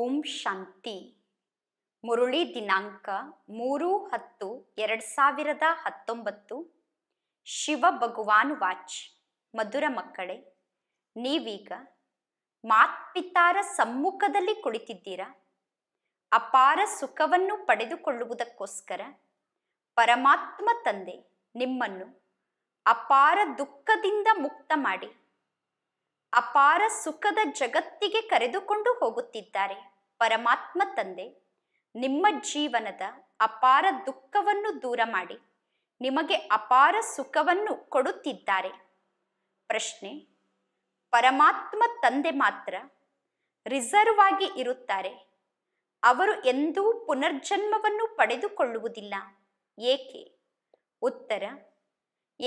ಓಂ ಶಾಂತಿ ಮುರುಳಿ ದಿನಾಂಕ ಮೂರು ಹತ್ತು ಎರಡು ಸಾವಿರದ ಹತ್ತೊಂಬತ್ತು ಶಿವ ಭಗವಾನ್ ವಾಚ್ ಮಧುರ ಮಕ್ಕಳೇ ನೀವೀಗ ಮಾತ್ಪಿತಾರ ಸಮ್ಮುಖದಲ್ಲಿ ಕುಳಿತಿದ್ದೀರಾ ಅಪಾರ ಸುಖವನ್ನು ಪಡೆದುಕೊಳ್ಳುವುದಕ್ಕೋಸ್ಕರ ಪರಮಾತ್ಮ ತಂದೆ ನಿಮ್ಮನ್ನು ಅಪಾರ ದುಃಖದಿಂದ ಮುಕ್ತ ಮಾಡಿ ಅಪಾರ ಸುಖದ ಜಗತ್ತಿಗೆ ಕರೆದುಕೊಂಡು ಹೋಗುತ್ತಿದ್ದಾರೆ ಪರಮಾತ್ಮ ತಂದೆ ನಿಮ್ಮ ಜೀವನದ ಅಪಾರ ದುಃಖವನ್ನು ದೂರ ಮಾಡಿ ನಿಮಗೆ ಅಪಾರ ಸುಖವನ್ನು ಕೊಡುತ್ತಿದ್ದಾರೆ ಪ್ರಶ್ನೆ ಪರಮಾತ್ಮ ತಂದೆ ಮಾತ್ರ ರಿಸರ್ವ್ ಆಗಿ ಇರುತ್ತಾರೆ ಅವರು ಎಂದೂ ಪುನರ್ಜನ್ಮವನ್ನು ಪಡೆದುಕೊಳ್ಳುವುದಿಲ್ಲ ಏಕೆ ಉತ್ತರ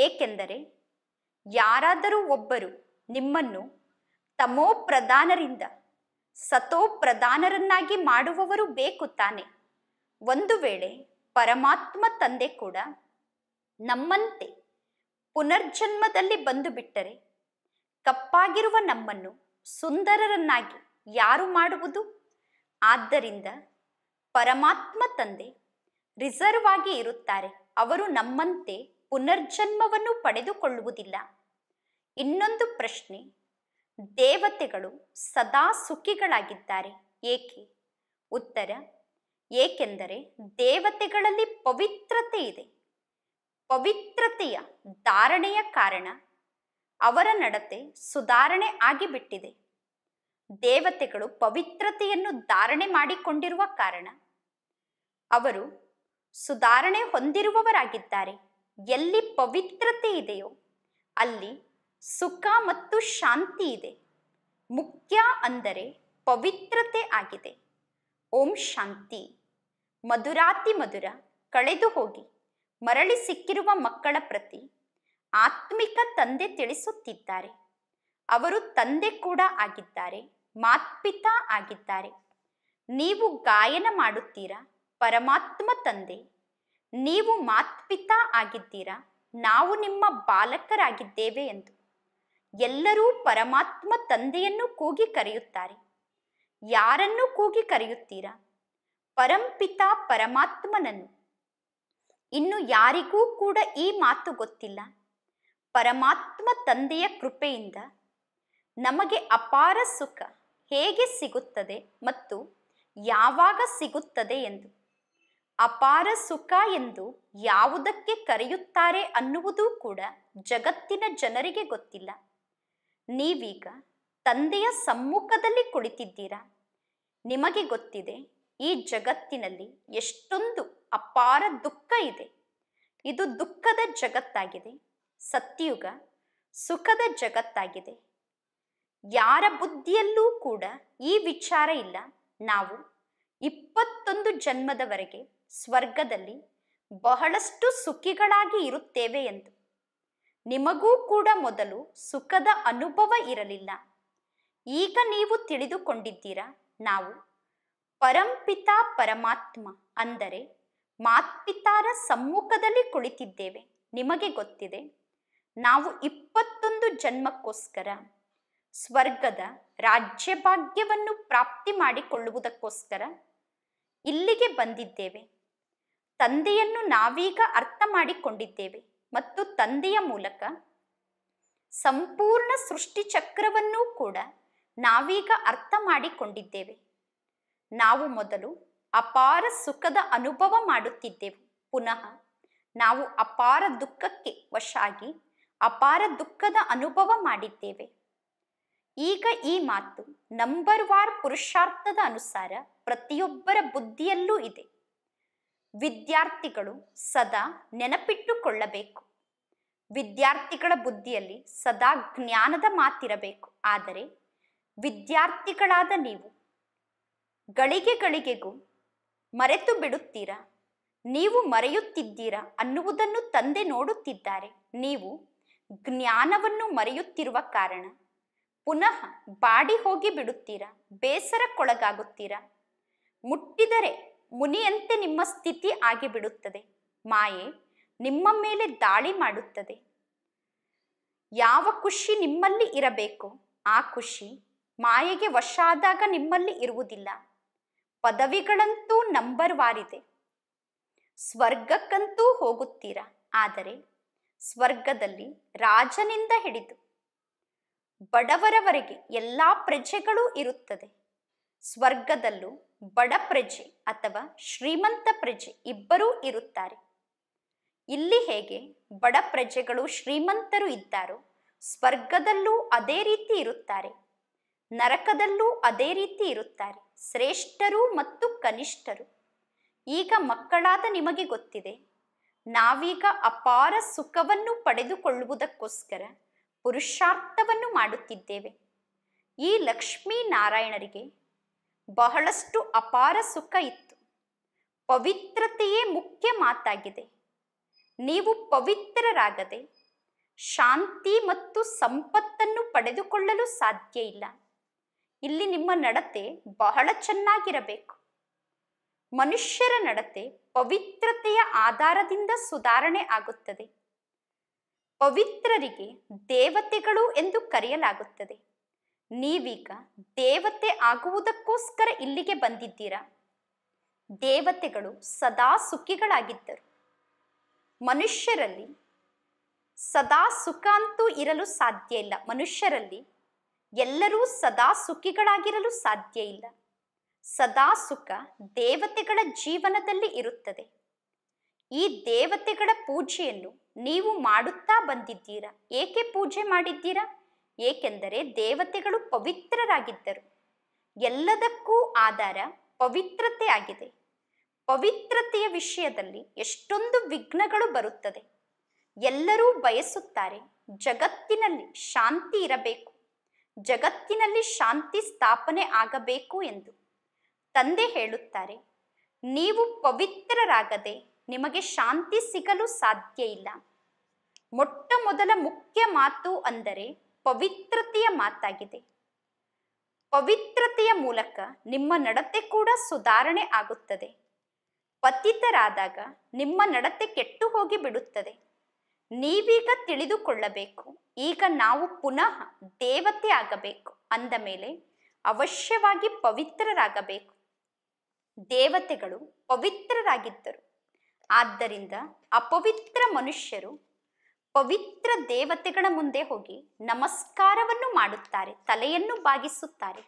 ಏಕೆಂದರೆ ಯಾರಾದರೂ ಒಬ್ಬರು ನಿಮ್ಮನ್ನು ತಮೋಪ್ರಧಾನರಿಂದ ಸತೋಪ್ರಧಾನರನ್ನಾಗಿ ಮಾಡುವವರು ಬೇಕು ತಾನೆ ಒಂದು ವೇಳೆ ಪರಮಾತ್ಮ ತಂದೆ ಕೂಡ ನಮ್ಮಂತೆ ಪುನರ್ಜನ್ಮದಲ್ಲಿ ಬಂದು ಬಿಟ್ಟರೆ ಕಪ್ಪಾಗಿರುವ ನಮ್ಮನ್ನು ಸುಂದರರನ್ನಾಗಿ ಯಾರು ಮಾಡುವುದು ಆದ್ದರಿಂದ ಪರಮಾತ್ಮ ತಂದೆ ರಿಸರ್ವ್ ಆಗಿ ಇರುತ್ತಾರೆ ಅವರು ನಮ್ಮಂತೆ ಪುನರ್ಜನ್ಮವನ್ನು ಪಡೆದುಕೊಳ್ಳುವುದಿಲ್ಲ ಇನ್ನೊಂದು ಪ್ರಶ್ನೆ ದೇವತೆಗಳು ಸದಾ ಸುಖಿಗಳಾಗಿದ್ದಾರೆ ಏಕೆ ಉತ್ತರ ಏಕೆಂದರೆ ದೇವತೆಗಳಲ್ಲಿ ಪವಿತ್ರತೆ ಇದೆ ಪವಿತ್ರತೆಯ ಧಾರಣೆಯ ಕಾರಣ ಅವರ ನಡತೆ ಸುಧಾರಣೆ ಆಗಿಬಿಟ್ಟಿದೆ ದೇವತೆಗಳು ಪವಿತ್ರತೆಯನ್ನು ಧಾರಣೆ ಮಾಡಿಕೊಂಡಿರುವ ಕಾರಣ ಅವರು ಸುಧಾರಣೆ ಹೊಂದಿರುವವರಾಗಿದ್ದಾರೆ ಎಲ್ಲಿ ಪವಿತ್ರತೆ ಇದೆಯೋ ಅಲ್ಲಿ ಸುಖ ಮತ್ತು ಶಾಂತಿ ಇದೆ ಮುಖ್ಯ ಅಂದರೆ ಪವಿತ್ರತೆ ಆಗಿದೆ ಓಂ ಶಾಂತಿ ಮಧುರಾತಿ ಮಧುರ ಕಳೆದು ಹೋಗಿ ಮರಳಿ ಸಿಕ್ಕಿರುವ ಮಕ್ಕಳ ಪ್ರತಿ ಆತ್ಮಿಕ ತಂದೆ ತಿಳಿಸುತ್ತಿದ್ದಾರೆ ಅವರು ತಂದೆ ಕೂಡ ಆಗಿದ್ದಾರೆ ಮಾತ್ಪಿತಾ ಆಗಿದ್ದಾರೆ ನೀವು ಗಾಯನ ಮಾಡುತ್ತೀರಾ ಪರಮಾತ್ಮ ತಂದೆ ನೀವು ಮಾತ್ಪಿತಾ ಆಗಿದ್ದೀರಾ ನಾವು ನಿಮ್ಮ ಬಾಲಕರಾಗಿದ್ದೇವೆ ಎಂದು ಎಲ್ಲರೂ ಪರಮಾತ್ಮ ತಂದೆಯನ್ನು ಕೂಗಿ ಕರೆಯುತ್ತಾರೆ ಯಾರನ್ನು ಕೂಗಿ ಕರೆಯುತ್ತೀರಾ ಪರಂಪಿತ ಪರಮಾತ್ಮನನ್ನು ಇನ್ನು ಯಾರಿಗೂ ಕೂಡ ಈ ಮಾತು ಗೊತ್ತಿಲ್ಲ ಪರಮಾತ್ಮ ತಂದೆಯ ಕೃಪೆಯಿಂದ ನಮಗೆ ಅಪಾರ ಸುಖ ಹೇಗೆ ಸಿಗುತ್ತದೆ ಮತ್ತು ಯಾವಾಗ ಸಿಗುತ್ತದೆ ಎಂದು ಅಪಾರ ಸುಖ ಎಂದು ಯಾವುದಕ್ಕೆ ಕರೆಯುತ್ತಾರೆ ಅನ್ನುವುದೂ ಕೂಡ ಜಗತ್ತಿನ ಜನರಿಗೆ ಗೊತ್ತಿಲ್ಲ ನೀವೀಗ ತಂದೆಯ ಸಮ್ಮುಖದಲ್ಲಿ ಕುಳಿತಿದ್ದೀರಾ ನಿಮಗೆ ಗೊತ್ತಿದೆ ಈ ಜಗತ್ತಿನಲ್ಲಿ ಎಷ್ಟೊಂದು ಅಪಾರ ದುಃಖ ಇದೆ ಇದು ದುಃಖದ ಜಗತ್ತಾಗಿದೆ ಸತ್ಯುಗ ಸುಖದ ಜಗತ್ತಾಗಿದೆ ಯಾರ ಬುದ್ಧಿಯಲ್ಲೂ ಕೂಡ ಈ ವಿಚಾರ ಇಲ್ಲ ನಾವು ಇಪ್ಪತ್ತೊಂದು ಜನ್ಮದವರೆಗೆ ಸ್ವರ್ಗದಲ್ಲಿ ಬಹಳಷ್ಟು ಸುಖಿಗಳಾಗಿ ಇರುತ್ತೇವೆ ಎಂದು ನಿಮಗೂ ಕೂಡ ಮೊದಲು ಸುಖದ ಅನುಭವ ಇರಲಿಲ್ಲ ಈಗ ನೀವು ತಿಳಿದುಕೊಂಡಿದ್ದೀರಾ ನಾವು ಪರಂಪಿತಾ ಪರಮಾತ್ಮ ಅಂದರೆ ಮಾತ್ಪಿತಾರ ಸಮ್ಮುಖದಲ್ಲಿ ಕುಳಿತಿದ್ದೇವೆ ನಿಮಗೆ ಗೊತ್ತಿದೆ ನಾವು ಇಪ್ಪತ್ತೊಂದು ಜನ್ಮಕ್ಕೋಸ್ಕರ ಸ್ವರ್ಗದ ರಾಜ್ಯ ಭಾಗ್ಯವನ್ನು ಪ್ರಾಪ್ತಿ ಮಾಡಿಕೊಳ್ಳುವುದಕ್ಕೋಸ್ಕರ ಇಲ್ಲಿಗೆ ಬಂದಿದ್ದೇವೆ ತಂದೆಯನ್ನು ನಾವೀಗ ಅರ್ಥ ಮಾಡಿಕೊಂಡಿದ್ದೇವೆ ಮತ್ತು ತಂದೆಯ ಮೂಲಕ ಸಂಪೂರ್ಣ ಸೃಷ್ಟಿ ಕೂಡ ನಾವೀಗ ಅರ್ಥ ಮಾಡಿಕೊಂಡಿದ್ದೇವೆ ನಾವು ಮೊದಲು ಅಪಾರ ಸುಖದ ಅನುಭವ ಮಾಡುತ್ತಿದ್ದೆವು ಪುನಃ ನಾವು ಅಪಾರ ದುಃಖಕ್ಕೆ ವಶಾಗಿ ಅಪಾರ ದುಃಖದ ಅನುಭವ ಮಾಡಿದ್ದೇವೆ ಈಗ ಈ ಮಾತು ನಂಬರ್ ವಾರ್ ಪುರುಷಾರ್ಥದ ಅನುಸಾರ ಪ್ರತಿಯೊಬ್ಬರ ಬುದ್ಧಿಯಲ್ಲೂ ಇದೆ ವಿದ್ಯಾರ್ಥಿಗಳು ಸದಾ ನೆನಪಿಟ್ಟುಕೊಳ್ಳಬೇಕು ವಿದ್ಯಾರ್ಥಿಗಳ ಬುದ್ಧಿಯಲ್ಲಿ ಸದಾ ಜ್ಞಾನದ ಮಾತಿರಬೇಕು ಆದರೆ ವಿದ್ಯಾರ್ಥಿಗಳಾದ ನೀವು ಗಳಿಗೆ ಗಳಿಗೆಗೂ ಮರೆತು ಬಿಡುತ್ತೀರಾ ನೀವು ಮರೆಯುತ್ತಿದ್ದೀರಾ ಅನ್ನುವುದನ್ನು ತಂದೆ ನೋಡುತ್ತಿದ್ದಾರೆ ನೀವು ಜ್ಞಾನವನ್ನು ಮರೆಯುತ್ತಿರುವ ಕಾರಣ ಪುನಃ ಬಾಡಿ ಹೋಗಿ ಬಿಡುತ್ತೀರಾ ಬೇಸರಕ್ಕೊಳಗಾಗುತ್ತೀರಾ ಮುಟ್ಟಿದರೆ ಮುನಿಯಂತೆ ನಿಮ್ಮ ಸ್ಥಿತಿ ಆಗಿಬಿಡುತ್ತದೆ ಮಾಯೆ ನಿಮ್ಮ ಮೇಲೆ ದಾಳಿ ಮಾಡುತ್ತದೆ ಯಾವ ಖುಷಿ ನಿಮ್ಮಲ್ಲಿ ಇರಬೇಕು ಆ ಖುಷಿ ಮಾಯೆಗೆ ವಶ ಆದಾಗ ನಿಮ್ಮಲ್ಲಿ ಇರುವುದಿಲ್ಲ ಪದವಿಗಳಂತೂ ನಂಬರ್ ವಾರಿದೆ ಸ್ವರ್ಗಕ್ಕಂತೂ ಹೋಗುತ್ತೀರ ಆದರೆ ಸ್ವರ್ಗದಲ್ಲಿ ರಾಜನಿಂದ ಹಿಡಿದು ಬಡವರವರೆಗೆ ಎಲ್ಲ ಪ್ರಜೆಗಳೂ ಇರುತ್ತದೆ ಸ್ವರ್ಗದಲ್ಲೂ ಬಡ ಪ್ರಜೆ ಅಥವಾ ಶ್ರೀಮಂತ ಪ್ರಜೆ ಇಬ್ಬರೂ ಇರುತ್ತಾರೆ ಇಲ್ಲಿ ಹೇಗೆ ಬಡ ಪ್ರಜೆಗಳು ಶ್ರೀಮಂತರು ಇದ್ದಾರೋ ಸ್ವರ್ಗದಲ್ಲೂ ಅದೇ ರೀತಿ ಇರುತ್ತಾರೆ ನರಕದಲ್ಲೂ ಅದೇ ರೀತಿ ಇರುತ್ತಾರೆ ಶ್ರೇಷ್ಠರು ಮತ್ತು ಕನಿಷ್ಠರು ಈಗ ಮಕ್ಕಳಾದ ನಿಮಗೆ ಗೊತ್ತಿದೆ ನಾವೀಗ ಅಪಾರ ಸುಖವನ್ನು ಪಡೆದುಕೊಳ್ಳುವುದಕ್ಕೋಸ್ಕರ ಪುರುಷಾರ್ಥವನ್ನು ಮಾಡುತ್ತಿದ್ದೇವೆ ಈ ಲಕ್ಷ್ಮೀ ನಾರಾಯಣರಿಗೆ ಬಹಳಷ್ಟು ಅಪಾರ ಸುಖ ಇತ್ತು ಪವಿತ್ರತೆಯೇ ಮುಖ್ಯ ಮಾತಾಗಿದೆ ನೀವು ಪವಿತ್ರರಾಗದೆ ಶಾಂತಿ ಮತ್ತು ಸಂಪತ್ತನ್ನು ಪಡೆದುಕೊಳ್ಳಲು ಸಾಧ್ಯ ಇಲ್ಲ ಇಲ್ಲಿ ನಿಮ್ಮ ನಡತೆ ಬಹಳ ಚೆನ್ನಾಗಿರಬೇಕು ಮನುಷ್ಯರ ನಡತೆ ಪವಿತ್ರತೆಯ ಆಧಾರದಿಂದ ಸುಧಾರಣೆ ಆಗುತ್ತದೆ ಪವಿತ್ರರಿಗೆ ದೇವತೆಗಳು ಎಂದು ಕರೆಯಲಾಗುತ್ತದೆ ನೀವೀಗ ದೇವತೆ ಆಗುವುದಕ್ಕೋಸ್ಕರ ಇಲ್ಲಿಗೆ ಬಂದಿದ್ದೀರಾ ದೇವತೆಗಳು ಸದಾ ಸುಖಿಗಳಾಗಿದ್ದರು ಮನುಷ್ಯರಲ್ಲಿ ಸದಾ ಸುಖ ಅಂತೂ ಇರಲು ಸಾಧ್ಯ ಇಲ್ಲ ಮನುಷ್ಯರಲ್ಲಿ ಎಲ್ಲರೂ ಸದಾ ಸುಖಿಗಳಾಗಿರಲು ಸಾಧ್ಯ ಇಲ್ಲ ಸದಾ ಸುಖ ದೇವತೆಗಳ ಜೀವನದಲ್ಲಿ ಇರುತ್ತದೆ ಈ ದೇವತೆಗಳ ಪೂಜೆಯನ್ನು ನೀವು ಮಾಡುತ್ತಾ ಬಂದಿದ್ದೀರಾ ಏಕೆ ಪೂಜೆ ಮಾಡಿದ್ದೀರಾ ಏಕೆಂದರೆ ದೇವತೆಗಳು ಪವಿತ್ರರಾಗಿದ್ದರು ಎಲ್ಲದಕ್ಕೂ ಆಧಾರ ಪವಿತ್ರತೆ ಆಗಿದೆ ಪವಿತ್ರತೆಯ ವಿಷಯದಲ್ಲಿ ಎಷ್ಟೊಂದು ವಿಘ್ನಗಳು ಬರುತ್ತದೆ ಎಲ್ಲರೂ ಬಯಸುತ್ತಾರೆ ಜಗತ್ತಿನಲ್ಲಿ ಶಾಂತಿ ಇರಬೇಕು ಜಗತ್ತಿನಲ್ಲಿ ಶಾಂತಿ ಸ್ಥಾಪನೆ ಆಗಬೇಕು ಎಂದು ತಂದೆ ಹೇಳುತ್ತಾರೆ ನೀವು ಪವಿತ್ರರಾಗದೆ ನಿಮಗೆ ಶಾಂತಿ ಸಿಗಲು ಸಾಧ್ಯ ಇಲ್ಲ ಮೊಟ್ಟ ಮೊದಲ ಮುಖ್ಯ ಮಾತು ಅಂದರೆ ಪವಿತ್ರತೆಯ ಮಾತಾಗಿದೆ ಪವಿತ್ರತೆಯ ಮೂಲಕ ನಿಮ್ಮ ನಡತೆ ಕೂಡ ಸುಧಾರಣೆ ಆಗುತ್ತದೆ ಪತಿತರಾದಾಗ ನಿಮ್ಮ ನಡತೆ ಕೆಟ್ಟು ಹೋಗಿ ಬಿಡುತ್ತದೆ ನೀವೀಗ ತಿಳಿದುಕೊಳ್ಳಬೇಕು ಈಗ ನಾವು ಪುನಃ ದೇವತೆ ಆಗಬೇಕು ಅಂದ ಮೇಲೆ ಅವಶ್ಯವಾಗಿ ಪವಿತ್ರರಾಗಬೇಕು ದೇವತೆಗಳು ಪವಿತ್ರರಾಗಿದ್ದರು ಆದ್ದರಿಂದ ಅಪವಿತ್ರ ಮನುಷ್ಯರು ಪವಿತ್ರ ದೇವತೆಗಳ ಮುಂದೆ ಹೋಗಿ ನಮಸ್ಕಾರವನ್ನು ಮಾಡುತ್ತಾರೆ ತಲೆಯನ್ನು ಬಾಗಿಸುತ್ತಾರೆ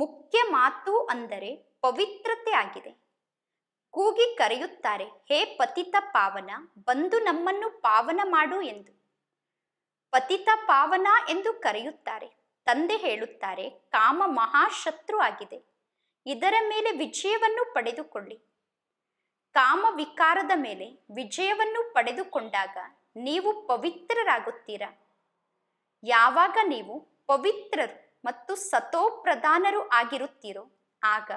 ಮುಖ್ಯ ಮಾತು ಅಂದರೆ ಪವಿತ್ರತೆ ಆಗಿದೆ ಕೂಗಿ ಕರೆಯುತ್ತಾರೆ ಹೇ ಪತಿತ ಪಾವನ ಬಂದು ನಮ್ಮನ್ನು ಪಾವನ ಮಾಡು ಎಂದು ಪತಿತ ಪಾವನ ಎಂದು ಕರೆಯುತ್ತಾರೆ ತಂದೆ ಹೇಳುತ್ತಾರೆ ಕಾಮ ಮಹಾಶತ್ರು ಆಗಿದೆ ಇದರ ಮೇಲೆ ವಿಜಯವನ್ನು ಪಡೆದುಕೊಳ್ಳಿ ಕಾಮ ವಿಕಾರದ ಮೇಲೆ ವಿಜಯವನ್ನು ಪಡೆದುಕೊಂಡಾಗ ನೀವು ಪವಿತ್ರರಾಗುತ್ತೀರಾ ಯಾವಾಗ ನೀವು ಪವಿತ್ರರು ಮತ್ತು ಸತೋಪ್ರಧಾನರು ಆಗಿರುತ್ತೀರೋ ಆಗ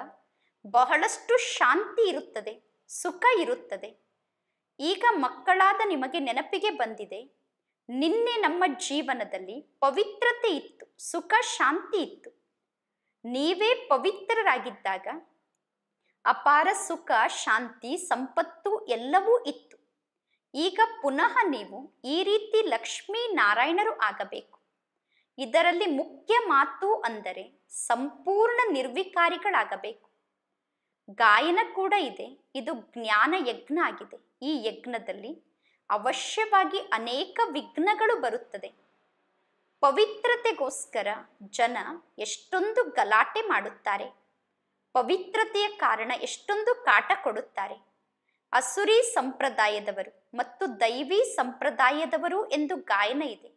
ಬಹಳಷ್ಟು ಶಾಂತಿ ಇರುತ್ತದೆ ಸುಖ ಇರುತ್ತದೆ ಈಗ ಮಕ್ಕಳಾದ ನಿಮಗೆ ನೆನಪಿಗೆ ಬಂದಿದೆ ನಿನ್ನೆ ನಮ್ಮ ಜೀವನದಲ್ಲಿ ಪವಿತ್ರತೆ ಇತ್ತು ಸುಖ ಶಾಂತಿ ಇತ್ತು ನೀವೇ ಪವಿತ್ರರಾಗಿದ್ದಾಗ ಅಪಾರ ಸುಖ ಶಾಂತಿ ಸಂಪತ್ತು ಎಲ್ಲವೂ ಇತ್ತು ಈಗ ಪುನಃ ನೀವು ಈ ರೀತಿ ಲಕ್ಷ್ಮೀ ನಾರಾಯಣರು ಆಗಬೇಕು ಇದರಲ್ಲಿ ಮುಖ್ಯ ಮಾತು ಅಂದರೆ ಸಂಪೂರ್ಣ ನಿರ್ವಿಕಾರಿಗಳಾಗಬೇಕು ಗಾಯನ ಕೂಡ ಇದೆ ಇದು ಜ್ಞಾನ ಯಜ್ಞ ಆಗಿದೆ ಈ ಯಜ್ಞದಲ್ಲಿ ಅವಶ್ಯವಾಗಿ ಅನೇಕ ವಿಘ್ನಗಳು ಬರುತ್ತದೆ ಪವಿತ್ರತೆಗೋಸ್ಕರ ಜನ ಎಷ್ಟೊಂದು ಗಲಾಟೆ ಮಾಡುತ್ತಾರೆ ಪವಿತ್ರತೆಯ ಕಾರಣ ಎಷ್ಟೊಂದು ಕಾಟ ಕೊಡುತ್ತಾರೆ ಅಸುರಿ ಸಂಪ್ರದಾಯದವರು ಮತ್ತು ದೈವಿ ಸಂಪ್ರದಾಯದವರು ಎಂದು ಗಾಯನ ಇದೆ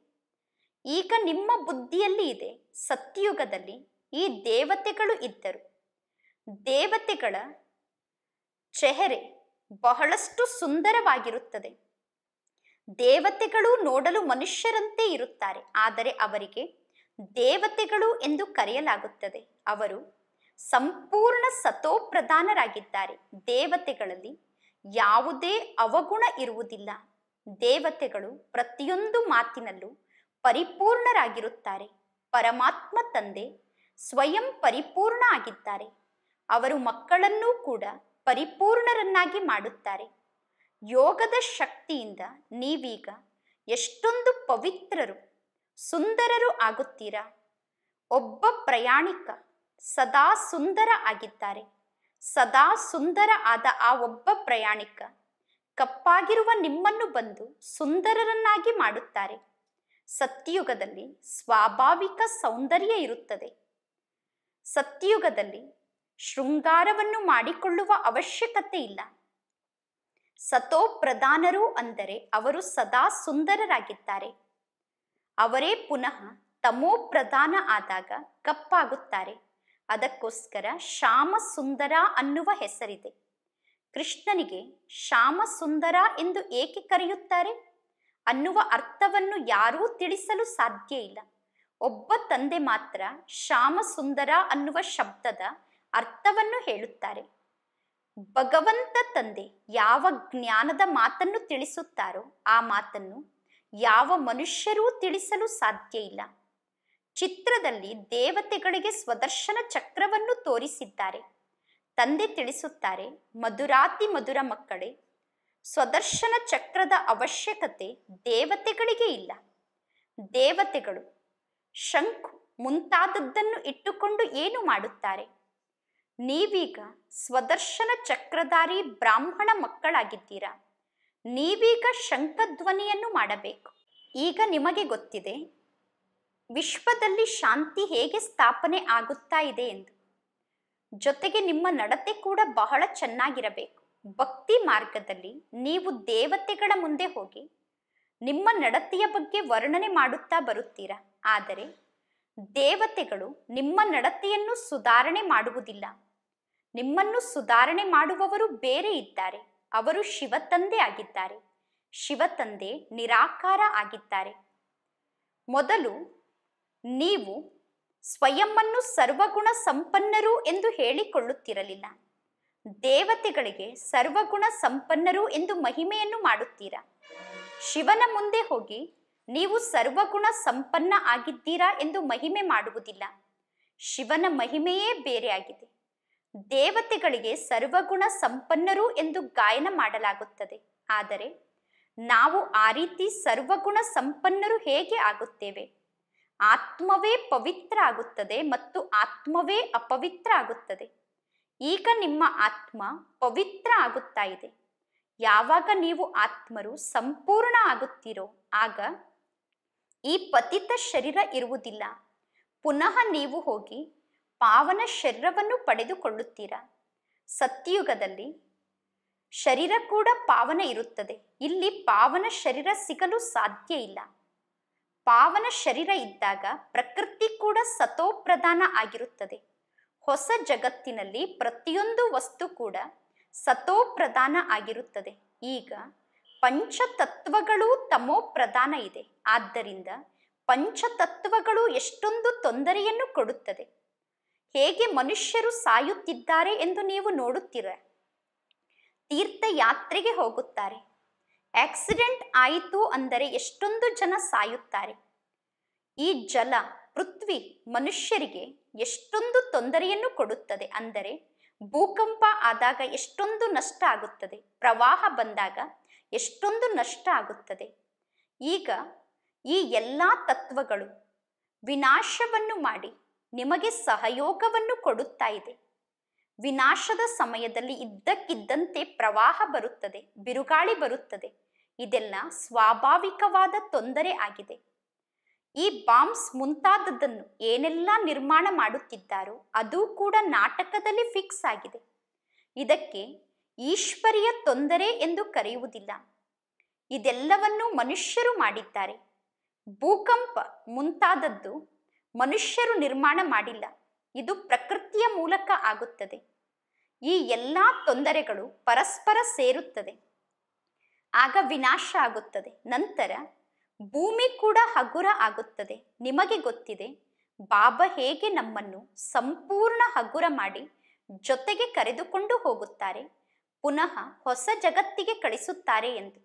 ಈಗ ನಿಮ್ಮ ಬುದ್ಧಿಯಲ್ಲಿ ಇದೆ ಸತ್ಯುಗದಲ್ಲಿ ಈ ದೇವತೆಗಳು ಇದ್ದರು ದೇವತೆಗಳ ಚೆಹರೆ ಬಹಳಷ್ಟು ಸುಂದರವಾಗಿರುತ್ತದೆ ದೇವತೆಗಳು ನೋಡಲು ಮನುಷ್ಯರಂತೆ ಇರುತ್ತಾರೆ ಆದರೆ ಅವರಿಗೆ ದೇವತೆಗಳು ಎಂದು ಕರೆಯಲಾಗುತ್ತದೆ ಅವರು ಸಂಪೂರ್ಣ ಸತೋಪ್ರಧಾನರಾಗಿದ್ದಾರೆ ದೇವತೆಗಳಲ್ಲಿ ಯಾವುದೇ ಅವಗುಣ ಇರುವುದಿಲ್ಲ ದೇವತೆಗಳು ಪ್ರತಿಯೊಂದು ಮಾತಿನಲ್ಲೂ ಪರಿಪೂರ್ಣರಾಗಿರುತ್ತಾರೆ ಪರಮಾತ್ಮ ತಂದೆ ಸ್ವಯಂ ಪರಿಪೂರ್ಣ ಆಗಿದ್ದಾರೆ ಅವರು ಮಕ್ಕಳನ್ನೂ ಕೂಡ ಪರಿಪೂರ್ಣರನ್ನಾಗಿ ಮಾಡುತ್ತಾರೆ ಯೋಗದ ಶಕ್ತಿಯಿಂದ ನೀವೀಗ ಎಷ್ಟೊಂದು ಪವಿತ್ರರು ಸುಂದರರು ಆಗುತ್ತೀರಾ ಒಬ್ಬ ಪ್ರಯಾಣಿಕ ಸದಾ ಸುಂದರ ಆಗಿದ್ದಾರೆ ಸದಾ ಸುಂದರ ಆದ ಆ ಒಬ್ಬ ಪ್ರಯಾಣಿಕ ಕಪ್ಪಾಗಿರುವ ನಿಮ್ಮನ್ನು ಬಂದು ಸುಂದರರನ್ನಾಗಿ ಮಾಡುತ್ತಾರೆ ಸತ್ಯುಗದಲ್ಲಿ ಸ್ವಾಭಾವಿಕ ಸೌಂದರ್ಯ ಇರುತ್ತದೆ ಸತ್ಯಯುಗದಲ್ಲಿ ಶೃಂಗಾರವನ್ನು ಮಾಡಿಕೊಳ್ಳುವ ಅವಶ್ಯಕತೆ ಇಲ್ಲ ಸತೋ ಪ್ರಧಾನರು ಅಂದರೆ ಅವರು ಸದಾ ಸುಂದರರಾಗಿದ್ದಾರೆ ಅವರೇ ಪುನಃ ತಮೋ ಪ್ರಧಾನ ಆದಾಗ ಕಪ್ಪಾಗುತ್ತಾರೆ ಅದಕ್ಕೋಸ್ಕರ ಸುಂದರ ಅನ್ನುವ ಹೆಸರಿದೆ ಕೃಷ್ಣನಿಗೆ ಶ್ಯಾಮಸುಂದರ ಎಂದು ಏಕೆ ಕರೆಯುತ್ತಾರೆ ಅನ್ನುವ ಅರ್ಥವನ್ನು ಯಾರೂ ತಿಳಿಸಲು ಸಾಧ್ಯ ಇಲ್ಲ ಒಬ್ಬ ತಂದೆ ಮಾತ್ರ ಸುಂದರ ಅನ್ನುವ ಶಬ್ದದ ಅರ್ಥವನ್ನು ಹೇಳುತ್ತಾರೆ ಭಗವಂತ ತಂದೆ ಯಾವ ಜ್ಞಾನದ ಮಾತನ್ನು ತಿಳಿಸುತ್ತಾರೋ ಆ ಮಾತನ್ನು ಯಾವ ಮನುಷ್ಯರೂ ತಿಳಿಸಲು ಸಾಧ್ಯ ಇಲ್ಲ ಚಿತ್ರದಲ್ಲಿ ದೇವತೆಗಳಿಗೆ ಸ್ವದರ್ಶನ ಚಕ್ರವನ್ನು ತೋರಿಸಿದ್ದಾರೆ ತಂದೆ ತಿಳಿಸುತ್ತಾರೆ ಮಧುರಾತಿ ಮಧುರ ಮಕ್ಕಳೇ ಸ್ವದರ್ಶನ ಚಕ್ರದ ಅವಶ್ಯಕತೆ ದೇವತೆಗಳಿಗೆ ಇಲ್ಲ ದೇವತೆಗಳು ಶಂಕು ಮುಂತಾದದ್ದನ್ನು ಇಟ್ಟುಕೊಂಡು ಏನು ಮಾಡುತ್ತಾರೆ ನೀವೀಗ ಸ್ವದರ್ಶನ ಚಕ್ರಧಾರಿ ಬ್ರಾಹ್ಮಣ ಮಕ್ಕಳಾಗಿದ್ದೀರಾ ನೀವೀಗ ಶಂಖಧ್ವನಿಯನ್ನು ಮಾಡಬೇಕು ಈಗ ನಿಮಗೆ ಗೊತ್ತಿದೆ ವಿಶ್ವದಲ್ಲಿ ಶಾಂತಿ ಹೇಗೆ ಸ್ಥಾಪನೆ ಆಗುತ್ತಾ ಇದೆ ಎಂದು ಜೊತೆಗೆ ನಿಮ್ಮ ನಡತೆ ಕೂಡ ಬಹಳ ಚೆನ್ನಾಗಿರಬೇಕು ಭಕ್ತಿ ಮಾರ್ಗದಲ್ಲಿ ನೀವು ದೇವತೆಗಳ ಮುಂದೆ ಹೋಗಿ ನಿಮ್ಮ ನಡತೆಯ ಬಗ್ಗೆ ವರ್ಣನೆ ಮಾಡುತ್ತಾ ಬರುತ್ತೀರಾ ಆದರೆ ದೇವತೆಗಳು ನಿಮ್ಮ ನಡತೆಯನ್ನು ಸುಧಾರಣೆ ಮಾಡುವುದಿಲ್ಲ ನಿಮ್ಮನ್ನು ಸುಧಾರಣೆ ಮಾಡುವವರು ಬೇರೆ ಇದ್ದಾರೆ ಅವರು ಶಿವತಂದೆ ಆಗಿದ್ದಾರೆ ಶಿವತಂದೆ ನಿರಾಕಾರ ಆಗಿದ್ದಾರೆ ಮೊದಲು ನೀವು ಸ್ವಯಮ್ಮನ್ನು ಸರ್ವಗುಣ ಸಂಪನ್ನರು ಎಂದು ಹೇಳಿಕೊಳ್ಳುತ್ತಿರಲಿಲ್ಲ ದೇವತೆಗಳಿಗೆ ಸರ್ವಗುಣ ಸಂಪನ್ನರು ಎಂದು ಮಹಿಮೆಯನ್ನು ಮಾಡುತ್ತೀರಾ ಶಿವನ ಮುಂದೆ ಹೋಗಿ ನೀವು ಸರ್ವಗುಣ ಸಂಪನ್ನ ಆಗಿದ್ದೀರಾ ಎಂದು ಮಹಿಮೆ ಮಾಡುವುದಿಲ್ಲ ಶಿವನ ಮಹಿಮೆಯೇ ಬೇರೆಯಾಗಿದೆ ದೇವತೆಗಳಿಗೆ ಸರ್ವಗುಣ ಸಂಪನ್ನರು ಎಂದು ಗಾಯನ ಮಾಡಲಾಗುತ್ತದೆ ಆದರೆ ನಾವು ಆ ರೀತಿ ಸರ್ವಗುಣ ಸಂಪನ್ನರು ಹೇಗೆ ಆಗುತ್ತೇವೆ ಆತ್ಮವೇ ಪವಿತ್ರ ಆಗುತ್ತದೆ ಮತ್ತು ಆತ್ಮವೇ ಅಪವಿತ್ರ ಆಗುತ್ತದೆ ಈಗ ನಿಮ್ಮ ಆತ್ಮ ಪವಿತ್ರ ಆಗುತ್ತಾ ಇದೆ ಯಾವಾಗ ನೀವು ಆತ್ಮರು ಸಂಪೂರ್ಣ ಆಗುತ್ತೀರೋ ಆಗ ಈ ಪತಿತ ಶರೀರ ಇರುವುದಿಲ್ಲ ಪುನಃ ನೀವು ಹೋಗಿ ಪಾವನ ಶರೀರವನ್ನು ಪಡೆದುಕೊಳ್ಳುತ್ತೀರಾ ಸತ್ಯಯುಗದಲ್ಲಿ ಶರೀರ ಕೂಡ ಪಾವನ ಇರುತ್ತದೆ ಇಲ್ಲಿ ಪಾವನ ಶರೀರ ಸಿಗಲು ಸಾಧ್ಯ ಇಲ್ಲ ಪಾವನ ಶರೀರ ಇದ್ದಾಗ ಪ್ರಕೃತಿ ಕೂಡ ಸತೋಪ್ರಧಾನ ಆಗಿರುತ್ತದೆ ಹೊಸ ಜಗತ್ತಿನಲ್ಲಿ ಪ್ರತಿಯೊಂದು ವಸ್ತು ಕೂಡ ಸತೋಪ್ರಧಾನ ಆಗಿರುತ್ತದೆ ಈಗ ಪಂಚತತ್ವಗಳು ತಮೋ ಪ್ರಧಾನ ಇದೆ ಆದ್ದರಿಂದ ಪಂಚತತ್ವಗಳು ಎಷ್ಟೊಂದು ತೊಂದರೆಯನ್ನು ಕೊಡುತ್ತದೆ ಹೇಗೆ ಮನುಷ್ಯರು ಸಾಯುತ್ತಿದ್ದಾರೆ ಎಂದು ನೀವು ನೋಡುತ್ತೀರ ತೀರ್ಥಯಾತ್ರೆಗೆ ಹೋಗುತ್ತಾರೆ ಆಕ್ಸಿಡೆಂಟ್ ಆಯಿತು ಅಂದರೆ ಎಷ್ಟೊಂದು ಜನ ಸಾಯುತ್ತಾರೆ ಈ ಜಲ ಪೃಥ್ವಿ ಮನುಷ್ಯರಿಗೆ ಎಷ್ಟೊಂದು ತೊಂದರೆಯನ್ನು ಕೊಡುತ್ತದೆ ಅಂದರೆ ಭೂಕಂಪ ಆದಾಗ ಎಷ್ಟೊಂದು ನಷ್ಟ ಆಗುತ್ತದೆ ಪ್ರವಾಹ ಬಂದಾಗ ಎಷ್ಟೊಂದು ನಷ್ಟ ಆಗುತ್ತದೆ ಈಗ ಈ ಎಲ್ಲ ತತ್ವಗಳು ವಿನಾಶವನ್ನು ಮಾಡಿ ನಿಮಗೆ ಸಹಯೋಗವನ್ನು ಕೊಡುತ್ತಾ ಇದೆ ವಿನಾಶದ ಸಮಯದಲ್ಲಿ ಇದ್ದಕ್ಕಿದ್ದಂತೆ ಪ್ರವಾಹ ಬರುತ್ತದೆ ಬಿರುಗಾಳಿ ಬರುತ್ತದೆ ಇದೆಲ್ಲ ಸ್ವಾಭಾವಿಕವಾದ ತೊಂದರೆ ಆಗಿದೆ ಈ ಬಾಂಬ್ಸ್ ಮುಂತಾದದ್ದನ್ನು ಏನೆಲ್ಲ ನಿರ್ಮಾಣ ಮಾಡುತ್ತಿದ್ದಾರೋ ಅದು ಕೂಡ ನಾಟಕದಲ್ಲಿ ಫಿಕ್ಸ್ ಆಗಿದೆ ಇದಕ್ಕೆ ಈಶ್ವರಿಯ ತೊಂದರೆ ಎಂದು ಕರೆಯುವುದಿಲ್ಲ ಇದೆಲ್ಲವನ್ನು ಮನುಷ್ಯರು ಮಾಡಿದ್ದಾರೆ ಭೂಕಂಪ ಮುಂತಾದದ್ದು ಮನುಷ್ಯರು ನಿರ್ಮಾಣ ಮಾಡಿಲ್ಲ ಇದು ಪ್ರಕೃತಿಯ ಮೂಲಕ ಆಗುತ್ತದೆ ಈ ಎಲ್ಲ ತೊಂದರೆಗಳು ಪರಸ್ಪರ ಸೇರುತ್ತದೆ ಆಗ ವಿನಾಶ ಆಗುತ್ತದೆ ನಂತರ ಭೂಮಿ ಕೂಡ ಹಗುರ ಆಗುತ್ತದೆ ನಿಮಗೆ ಗೊತ್ತಿದೆ ಬಾಬಾ ಹೇಗೆ ನಮ್ಮನ್ನು ಸಂಪೂರ್ಣ ಹಗುರ ಮಾಡಿ ಜೊತೆಗೆ ಕರೆದುಕೊಂಡು ಹೋಗುತ್ತಾರೆ ಪುನಃ ಹೊಸ ಜಗತ್ತಿಗೆ ಕಳಿಸುತ್ತಾರೆ ಎಂದು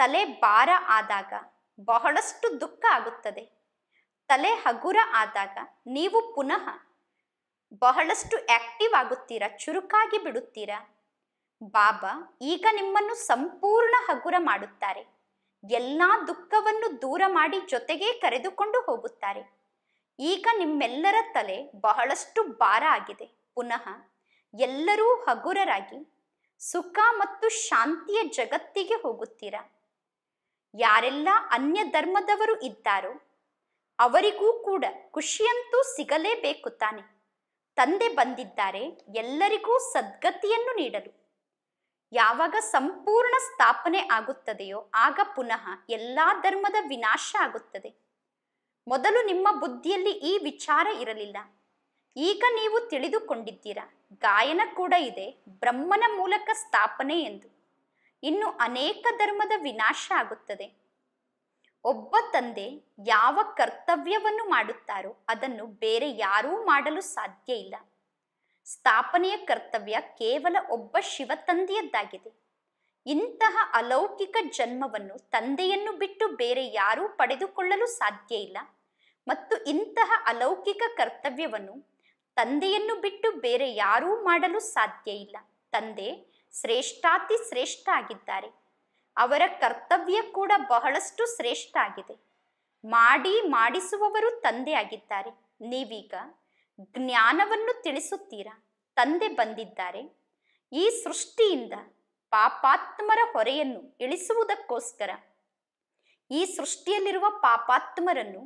ತಲೆ ಭಾರ ಆದಾಗ ಬಹಳಷ್ಟು ದುಃಖ ಆಗುತ್ತದೆ ತಲೆ ಹಗುರ ಆದಾಗ ನೀವು ಪುನಃ ಬಹಳಷ್ಟು ಆಕ್ಟಿವ್ ಆಗುತ್ತೀರಾ ಚುರುಕಾಗಿ ಬಿಡುತ್ತೀರಾ ಬಾಬಾ ಈಗ ನಿಮ್ಮನ್ನು ಸಂಪೂರ್ಣ ಹಗುರ ಮಾಡುತ್ತಾರೆ ಎಲ್ಲಾ ದುಃಖವನ್ನು ದೂರ ಮಾಡಿ ಜೊತೆಗೇ ಕರೆದುಕೊಂಡು ಹೋಗುತ್ತಾರೆ ಈಗ ನಿಮ್ಮೆಲ್ಲರ ತಲೆ ಬಹಳಷ್ಟು ಭಾರ ಆಗಿದೆ ಪುನಃ ಎಲ್ಲರೂ ಹಗುರರಾಗಿ ಸುಖ ಮತ್ತು ಶಾಂತಿಯ ಜಗತ್ತಿಗೆ ಹೋಗುತ್ತೀರಾ ಯಾರೆಲ್ಲ ಅನ್ಯ ಧರ್ಮದವರು ಇದ್ದಾರೋ ಅವರಿಗೂ ಕೂಡ ಖುಷಿಯಂತೂ ಸಿಗಲೇಬೇಕು ತಾನೆ ತಂದೆ ಬಂದಿದ್ದಾರೆ ಎಲ್ಲರಿಗೂ ಸದ್ಗತಿಯನ್ನು ನೀಡಲು ಯಾವಾಗ ಸಂಪೂರ್ಣ ಸ್ಥಾಪನೆ ಆಗುತ್ತದೆಯೋ ಆಗ ಪುನಃ ಎಲ್ಲಾ ಧರ್ಮದ ವಿನಾಶ ಆಗುತ್ತದೆ ಮೊದಲು ನಿಮ್ಮ ಬುದ್ಧಿಯಲ್ಲಿ ಈ ವಿಚಾರ ಇರಲಿಲ್ಲ ಈಗ ನೀವು ತಿಳಿದುಕೊಂಡಿದ್ದೀರಾ ಗಾಯನ ಕೂಡ ಇದೆ ಬ್ರಹ್ಮನ ಮೂಲಕ ಸ್ಥಾಪನೆ ಎಂದು ಇನ್ನು ಅನೇಕ ಧರ್ಮದ ವಿನಾಶ ಆಗುತ್ತದೆ ಒಬ್ಬ ತಂದೆ ಯಾವ ಕರ್ತವ್ಯವನ್ನು ಮಾಡುತ್ತಾರೋ ಅದನ್ನು ಬೇರೆ ಯಾರೂ ಮಾಡಲು ಸಾಧ್ಯ ಇಲ್ಲ ಸ್ಥಾಪನೆಯ ಕರ್ತವ್ಯ ಕೇವಲ ಒಬ್ಬ ಶಿವತಂದೆಯದ್ದಾಗಿದೆ ಇಂತಹ ಅಲೌಕಿಕ ಜನ್ಮವನ್ನು ತಂದೆಯನ್ನು ಬಿಟ್ಟು ಬೇರೆ ಯಾರೂ ಪಡೆದುಕೊಳ್ಳಲು ಸಾಧ್ಯ ಇಲ್ಲ ಮತ್ತು ಇಂತಹ ಅಲೌಕಿಕ ಕರ್ತವ್ಯವನ್ನು ತಂದೆಯನ್ನು ಬಿಟ್ಟು ಬೇರೆ ಯಾರೂ ಮಾಡಲು ಸಾಧ್ಯ ಇಲ್ಲ ತಂದೆ ಶ್ರೇಷ್ಠಾತಿ ಶ್ರೇಷ್ಠ ಆಗಿದ್ದಾರೆ ಅವರ ಕರ್ತವ್ಯ ಕೂಡ ಬಹಳಷ್ಟು ಶ್ರೇಷ್ಠ ಆಗಿದೆ ಮಾಡಿ ಮಾಡಿಸುವವರು ತಂದೆ ಆಗಿದ್ದಾರೆ ನೀವೀಗ ಜ್ಞಾನವನ್ನು ತಿಳಿಸುತ್ತೀರಾ ತಂದೆ ಬಂದಿದ್ದಾರೆ ಈ ಸೃಷ್ಟಿಯಿಂದ ಪಾಪಾತ್ಮರ ಹೊರೆಯನ್ನು ಇಳಿಸುವುದಕ್ಕೋಸ್ಕರ ಈ ಸೃಷ್ಟಿಯಲ್ಲಿರುವ ಪಾಪಾತ್ಮರನ್ನು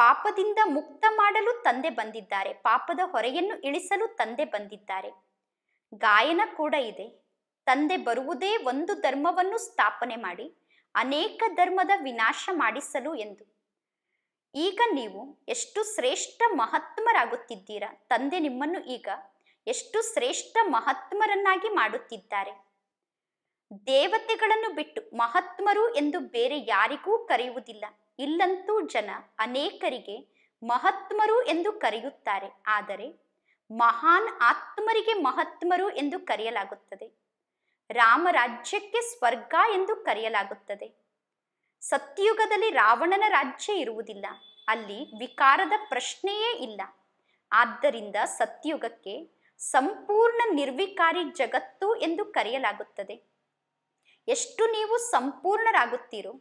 ಪಾಪದಿಂದ ಮುಕ್ತ ಮಾಡಲು ತಂದೆ ಬಂದಿದ್ದಾರೆ ಪಾಪದ ಹೊರೆಯನ್ನು ಇಳಿಸಲು ತಂದೆ ಬಂದಿದ್ದಾರೆ ಗಾಯನ ಕೂಡ ಇದೆ ತಂದೆ ಬರುವುದೇ ಒಂದು ಧರ್ಮವನ್ನು ಸ್ಥಾಪನೆ ಮಾಡಿ ಅನೇಕ ಧರ್ಮದ ವಿನಾಶ ಮಾಡಿಸಲು ಎಂದು ಈಗ ನೀವು ಎಷ್ಟು ಶ್ರೇಷ್ಠ ಮಹಾತ್ಮರಾಗುತ್ತಿದ್ದೀರಾ ತಂದೆ ನಿಮ್ಮನ್ನು ಈಗ ಎಷ್ಟು ಶ್ರೇಷ್ಠ ಮಹಾತ್ಮರನ್ನಾಗಿ ಮಾಡುತ್ತಿದ್ದಾರೆ ದೇವತೆಗಳನ್ನು ಬಿಟ್ಟು ಮಹಾತ್ಮರು ಎಂದು ಬೇರೆ ಯಾರಿಗೂ ಕರೆಯುವುದಿಲ್ಲ ಇಲ್ಲಂತೂ ಜನ ಅನೇಕರಿಗೆ ಮಹಾತ್ಮರು ಎಂದು ಕರೆಯುತ್ತಾರೆ ಆದರೆ ಮಹಾನ್ ಆತ್ಮರಿಗೆ ಮಹಾತ್ಮರು ಎಂದು ಕರೆಯಲಾಗುತ್ತದೆ ರಾಮರಾಜ್ಯಕ್ಕೆ ಸ್ವರ್ಗ ಎಂದು ಕರೆಯಲಾಗುತ್ತದೆ ಸತ್ಯುಗದಲ್ಲಿ ರಾವಣನ ರಾಜ್ಯ ಇರುವುದಿಲ್ಲ ಅಲ್ಲಿ ವಿಕಾರದ ಪ್ರಶ್ನೆಯೇ ಇಲ್ಲ ಆದ್ದರಿಂದ ಸತ್ಯುಗಕ್ಕೆ ಸಂಪೂರ್ಣ ನಿರ್ವಿಕಾರಿ ಜಗತ್ತು ಎಂದು ಕರೆಯಲಾಗುತ್ತದೆ ಎಷ್ಟು ನೀವು ಸಂಪೂರ್ಣರಾಗುತ್ತೀರೋ